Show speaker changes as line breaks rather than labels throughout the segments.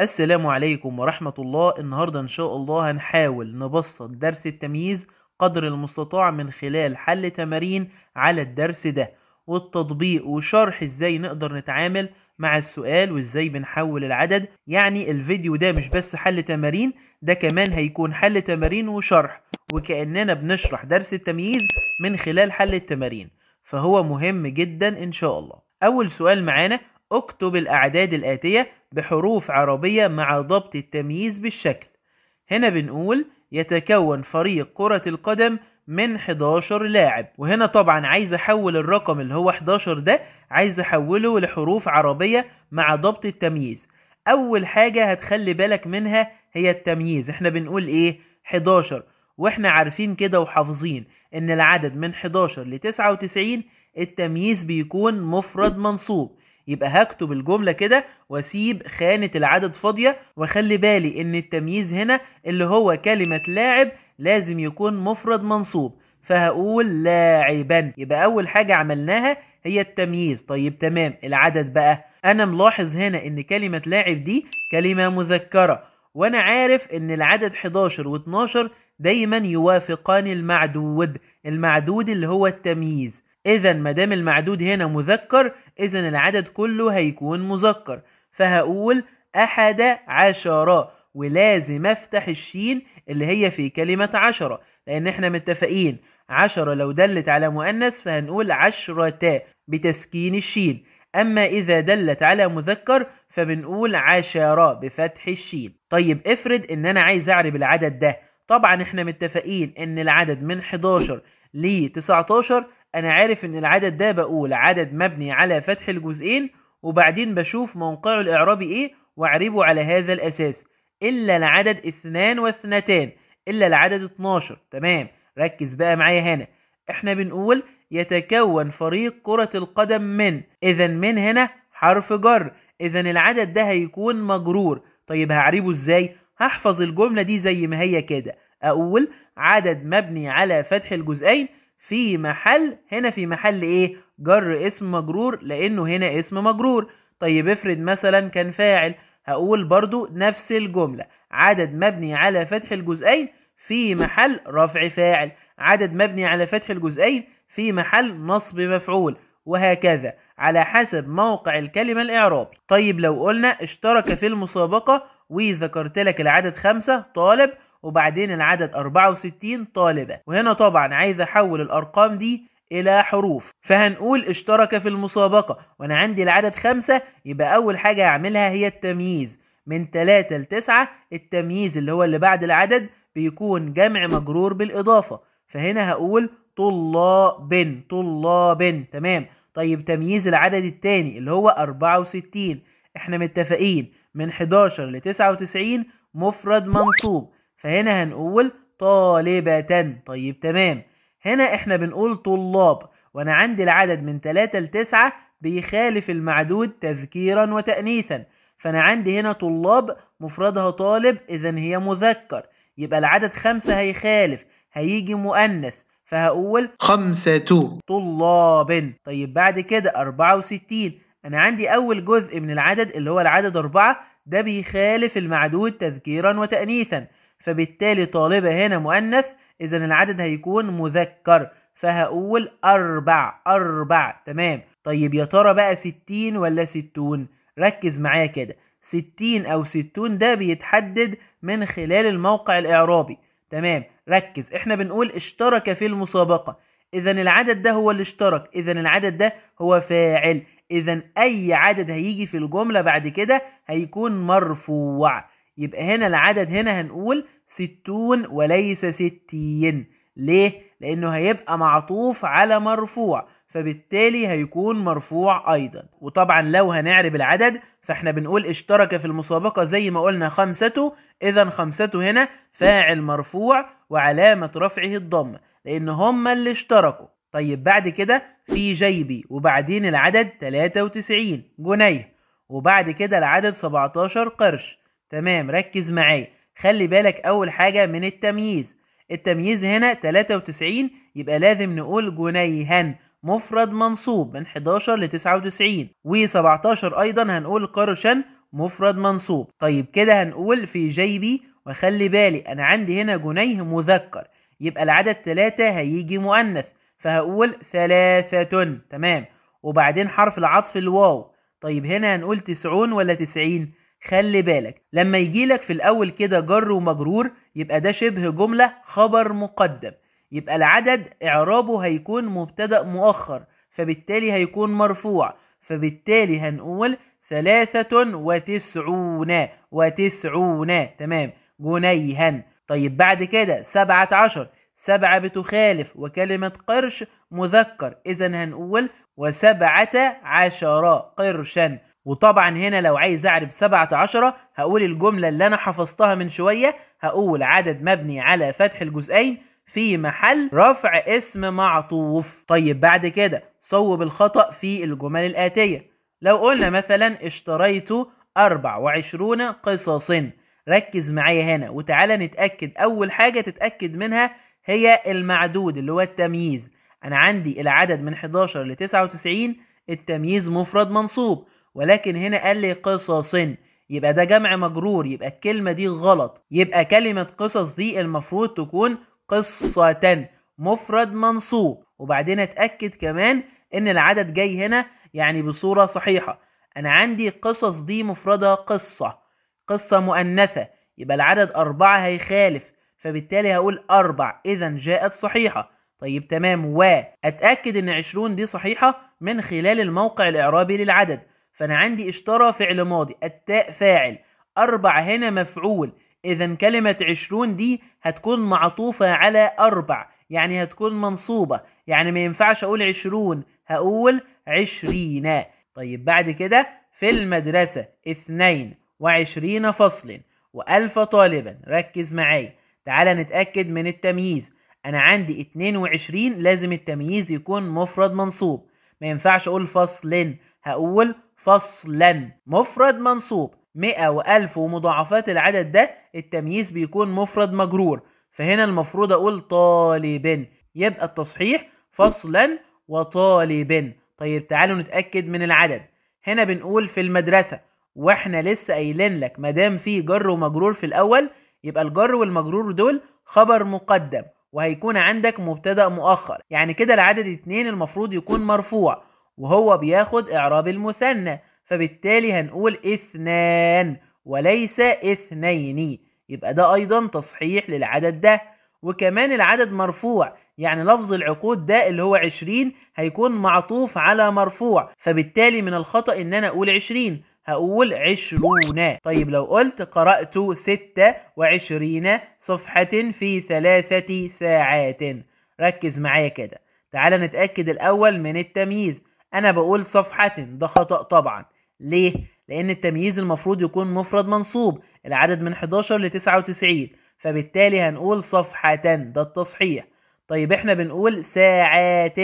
السلام عليكم ورحمة الله النهاردة إن شاء الله هنحاول نبسط درس التمييز قدر المستطاع من خلال حل تمارين على الدرس ده والتطبيق وشرح ازاي نقدر نتعامل مع السؤال وازاي بنحول العدد يعني الفيديو ده مش بس حل تمارين ده كمان هيكون حل تمارين وشرح وكأننا بنشرح درس التمييز من خلال حل التمارين فهو مهم جدا إن شاء الله أول سؤال معانا اكتب الأعداد الآتية بحروف عربية مع ضبط التمييز بالشكل هنا بنقول يتكون فريق كرة القدم من 11 لاعب وهنا طبعا عايز احول الرقم اللي هو 11 ده عايز احوله لحروف عربية مع ضبط التمييز اول حاجة هتخلي بالك منها هي التمييز احنا بنقول ايه 11 واحنا عارفين كده وحافظين ان العدد من 11 ل 99 التمييز بيكون مفرد منصوب يبقى هكتب الجملة كده واسيب خانة العدد فاضية واخلي بالي ان التمييز هنا اللي هو كلمة لاعب لازم يكون مفرد منصوب فهقول لاعبا يبقى اول حاجة عملناها هي التمييز طيب تمام العدد بقى انا ملاحظ هنا ان كلمة لاعب دي كلمة مذكرة وانا عارف ان العدد 11 و 12 دايما يوافقان المعدود المعدود اللي هو التمييز اذا ما دام المعدود هنا مذكر إذا العدد كله هيكون مذكر فهقول أحد عشرة ولازم أفتح الشين اللي هي في كلمة عشرة لأن إحنا متفقين عشرة لو دلت على مؤنث فهنقول عشرة بتسكين الشين أما إذا دلت على مذكر فبنقول عشرة بفتح الشين طيب افرض إن أنا عايز أعرب العدد ده طبعا إحنا متفقين إن العدد من 11 ل 19 انا عارف ان العدد ده بقول عدد مبني على فتح الجزئين وبعدين بشوف موقعه الاعرابي ايه واعربه على هذا الاساس الا العدد اثنان واثنتان الا العدد اتناشر تمام ركز بقى معايا هنا احنا بنقول يتكون فريق كرة القدم من اذا من هنا حرف جر اذا العدد ده هيكون مجرور طيب هعربه ازاي هحفظ الجملة دي زي ما هي كده اقول عدد مبني على فتح الجزئين في محل هنا في محل ايه جر اسم مجرور لانه هنا اسم مجرور طيب افرض مثلا كان فاعل هقول برضو نفس الجملة عدد مبني على فتح الجزئين في محل رفع فاعل عدد مبني على فتح الجزئين في محل نصب مفعول وهكذا على حسب موقع الكلمة الإعرابي طيب لو قلنا اشترك في المسابقة وذكرت لك العدد خمسة طالب وبعدين العدد 64 طالبة وهنا طبعا عايز احول الارقام دي الى حروف فهنقول اشترك في المسابقة وانا عندي العدد خمسة يبقى اول حاجة اعملها هي التمييز من 3 ل 9 التمييز اللي هو اللي بعد العدد بيكون جمع مجرور بالاضافة فهنا هقول طلاب طلاب تمام طيب تمييز العدد التاني اللي هو 64 احنا متفقين من 11 ل 99 مفرد منصوب فهنا هنقول طالبة طيب تمام هنا احنا بنقول طلاب وانا عندي العدد من 3 ل 9 بيخالف المعدود تذكيرا وتأنيثا فانا عندي هنا طلاب مفردها طالب اذا هي مذكر يبقى العدد خمسة هيخالف هيجي مؤنث فهقول خمسة طلاب طيب بعد كده 64 أنا عندي أول جزء من العدد اللي هو العدد أربعة ده بيخالف المعدود تذكيرا وتأنيثا فبالتالي طالبة هنا مؤنث إذا العدد هيكون مذكر فهقول أربع أربع تمام طيب يا ترى بقى ستين ولا ستون ركز معايا كده ستين أو ستون ده بيتحدد من خلال الموقع الإعرابي تمام ركز احنا بنقول اشترك في المسابقة إذا العدد ده هو اللي اشترك إذا العدد ده هو فاعل إذا أي عدد هيجي في الجملة بعد كده هيكون مرفوع يبقى هنا العدد هنا هنقول ستون وليس ستين ليه؟ لأنه هيبقى معطوف على مرفوع فبالتالي هيكون مرفوع أيضا وطبعا لو هنعرب العدد فاحنا بنقول اشترك في المسابقة زي ما قلنا خمسة إذا خمسة هنا فاعل مرفوع وعلامة رفعه الضم لأن هما اللي اشتركوا طيب بعد كده في جيبي وبعدين العدد 93 جنيه وبعد كده العدد 17 قرش تمام ركز معايا خلي بالك أول حاجة من التمييز التمييز هنا 93 يبقى لازم نقول جنيها مفرد منصوب من 11 ل 99 و17 أيضا هنقول قرشا مفرد منصوب طيب كده هنقول في جيبي وخلي بالي أنا عندي هنا جنيه مذكر يبقى العدد 3 هيجي مؤنث فهقول ثلاثة تمام وبعدين حرف العطف الواو طيب هنا هنقول تسعون ولا تسعين خلي بالك لما يجيلك في الأول كده جر ومجرور يبقى ده شبه جملة خبر مقدم يبقى العدد إعرابه هيكون مبتدأ مؤخر فبالتالي هيكون مرفوع فبالتالي هنقول ثلاثة وتسعون وتسعون تمام جنيها طيب بعد كده سبعة عشر سبعة بتخالف وكلمة قرش مذكر إذا هنقول وسبعة عشر قرشا وطبعا هنا لو عايز اعرب سبعة عشرة هقول الجملة اللي انا حفظتها من شوية هقول عدد مبني على فتح الجزئين في محل رفع اسم معطوف طيب بعد كده صوب الخطأ في الجمل الآتية لو قلنا مثلا اشتريت 24 قصص ركز معايا هنا وتعالى نتأكد أول حاجة تتأكد منها هي المعدود اللي هو التمييز أنا عندي العدد من 11 ل 99 التمييز مفرد منصوب ولكن هنا قال لي قصص يبقى ده جمع مجرور يبقى الكلمة دي غلط يبقى كلمة قصص دي المفروض تكون قصة مفرد منصوب وبعدين اتأكد كمان ان العدد جاي هنا يعني بصورة صحيحة انا عندي قصص دي مفردة قصة قصة مؤنثة يبقى العدد أربعة هيخالف فبالتالي هقول أربع إذا جاءت صحيحة طيب تمام و أتأكد إن عشرون دي صحيحة من خلال الموقع الإعرابي للعدد فأنا عندي اشترى فعل ماضي التاء فاعل أربع هنا مفعول إذا كلمة عشرون دي هتكون معطوفة على أربع يعني هتكون منصوبة يعني ما ينفعش أقول عشرون هقول عشرين طيب بعد كده في المدرسة اثنين وعشرين فصل وألف طالبا ركز معايا تعالى نتأكد من التمييز أنا عندي وعشرين لازم التمييز يكون مفرد منصوب ما ينفعش أقول فصل هقول فصلا مفرد منصوب 100 و1000 ومضاعفات العدد ده التمييز بيكون مفرد مجرور فهنا المفروض اقول طالب يبقى التصحيح فصلا وطالب طيب تعالوا نتاكد من العدد هنا بنقول في المدرسه واحنا لسه قايلين لك ما دام في جر ومجرور في الاول يبقى الجر والمجرور دول خبر مقدم وهيكون عندك مبتدا مؤخر يعني كده العدد اتنين المفروض يكون مرفوع وهو بياخد إعراب المثنى فبالتالي هنقول اثنان وليس اثنين يبقى ده أيضا تصحيح للعدد ده وكمان العدد مرفوع يعني لفظ العقود ده اللي هو عشرين هيكون معطوف على مرفوع فبالتالي من الخطأ ان انا اقول عشرين هقول عشرون طيب لو قلت قرأت ستة وعشرين صفحة في ثلاثة ساعات ركز معايا كده تعال نتأكد الأول من التمييز انا بقول صفحة ده خطأ طبعا ليه؟ لان التمييز المفروض يكون مفرد منصوب العدد من 11 ل 99 فبالتالي هنقول صفحة ده التصحيح طيب احنا بنقول ساعات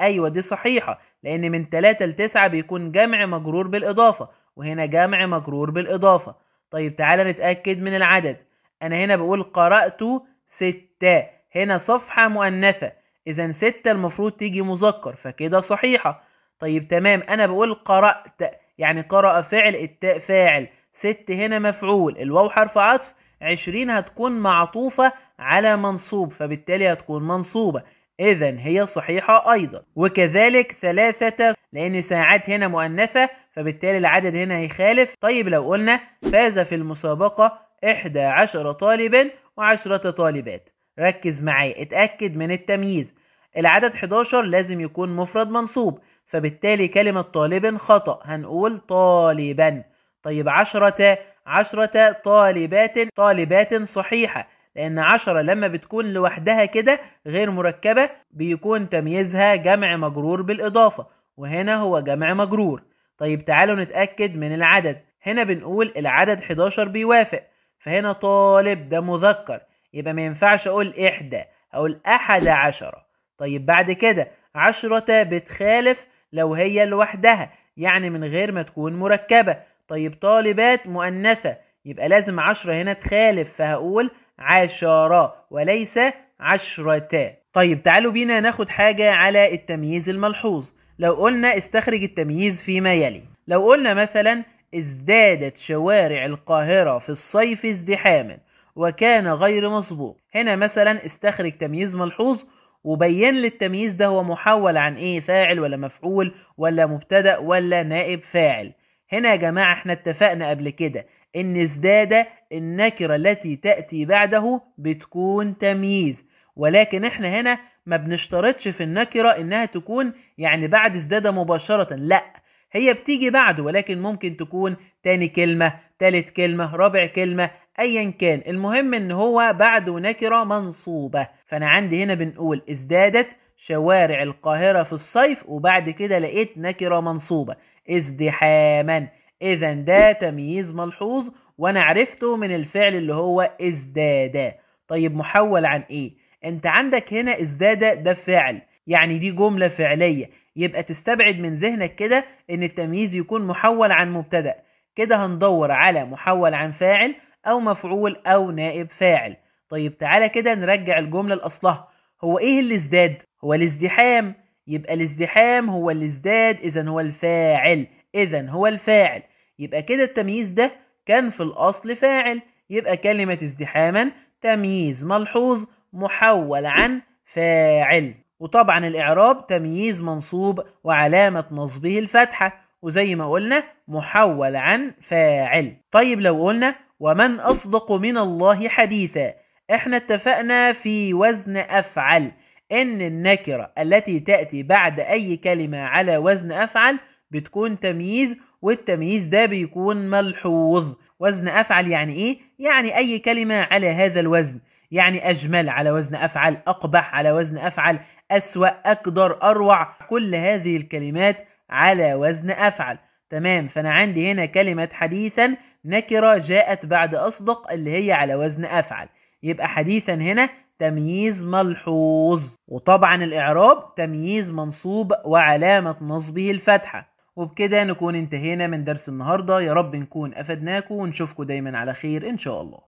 ايوه دي صحيحة لان من 3 ل 9 بيكون جمع مجرور بالاضافة وهنا جمع مجرور بالاضافة طيب تعالى نتأكد من العدد انا هنا بقول قرأت ستة هنا صفحة مؤنثة اذا ستة المفروض تيجي مذكر فكده صحيحة طيب تمام انا بقول قرأت يعني قرأ فعل التاء فاعل ست هنا مفعول الواو حرف عطف عشرين هتكون معطوفة على منصوب فبالتالي هتكون منصوبة إذا هي صحيحة أيضا وكذلك ثلاثة لأن ساعات هنا مؤنثة فبالتالي العدد هنا يخالف طيب لو قلنا فاز في المسابقة إحدى عشر طالبا وعشرة طالبات ركز معايا اتأكد من التمييز العدد 11 لازم يكون مفرد منصوب فبالتالي كلمة طالب خطأ هنقول طالبا طيب عشرة عشرة طالبات طالبات صحيحة لأن عشرة لما بتكون لوحدها كده غير مركبة بيكون تمييزها جمع مجرور بالإضافة وهنا هو جمع مجرور طيب تعالوا نتأكد من العدد هنا بنقول العدد 11 بيوافق فهنا طالب ده مذكر يبقى ما ينفعش أقول إحدى أقول أحد عشرة طيب بعد كده عشرة بتخالف لو هي لوحدها يعني من غير ما تكون مركبة طيب طالبات مؤنثة يبقى لازم عشرة هنا تخالف فهقول عشرة وليس عشرتا طيب تعالوا بينا ناخد حاجة على التمييز الملحوظ لو قلنا استخرج التمييز فيما يلي لو قلنا مثلا ازدادت شوارع القاهرة في الصيف ازدحاما وكان غير مسبوق هنا مثلا استخرج تمييز ملحوظ وبين لي التمييز ده هو محول عن ايه فاعل ولا مفعول ولا مبتدا ولا نائب فاعل هنا يا جماعه احنا اتفقنا قبل كده ان ازداد النكره التي تاتي بعده بتكون تمييز ولكن احنا هنا ما بنشترطش في النكره انها تكون يعني بعد ازداد مباشره لا هي بتيجي بعده ولكن ممكن تكون تاني كلمه تالت كلمه رابع كلمه ايا كان المهم ان هو بعده نكره منصوبه فانا عندي هنا بنقول ازدادت شوارع القاهره في الصيف وبعد كده لقيت نكره منصوبه ازدحاما اذا ده تمييز ملحوظ وانا عرفته من الفعل اللي هو ازداد طيب محول عن ايه انت عندك هنا ازداد ده فعل يعني دي جمله فعليه يبقى تستبعد من ذهنك كده ان التمييز يكون محول عن مبتدا كده هندور على محول عن فاعل أو مفعول أو نائب فاعل طيب تعالى كده نرجع الجملة لأصلها هو إيه اللي ازداد؟ هو الازدحام يبقى الازدحام هو اللي ازداد إذا هو الفاعل إذا هو الفاعل يبقى كده التمييز ده كان في الأصل فاعل يبقى كلمة ازدحاما تمييز ملحوظ محول عن فاعل وطبعا الإعراب تمييز منصوب وعلامة نصبه الفتحة وزي ما قلنا محول عن فاعل طيب لو قلنا ومن أصدق من الله حديثا احنا اتفقنا في وزن أفعل إن النكرة التي تأتي بعد أي كلمة على وزن أفعل بتكون تمييز والتمييز ده بيكون ملحوظ وزن أفعل يعني إيه؟ يعني أي كلمة على هذا الوزن يعني أجمل على وزن أفعل أقبح على وزن أفعل أسوأ أقدر أروع كل هذه الكلمات على وزن أفعل تمام فأنا عندي هنا كلمة حديثا نكرة جاءت بعد أصدق اللي هي على وزن أفعل يبقى حديثا هنا تمييز ملحوظ وطبعا الإعراب تمييز منصوب وعلامة نصبه الفتحة وبكده نكون انتهينا من درس النهاردة يا رب نكون أفدناكم ونشوفكم دايما على خير إن شاء الله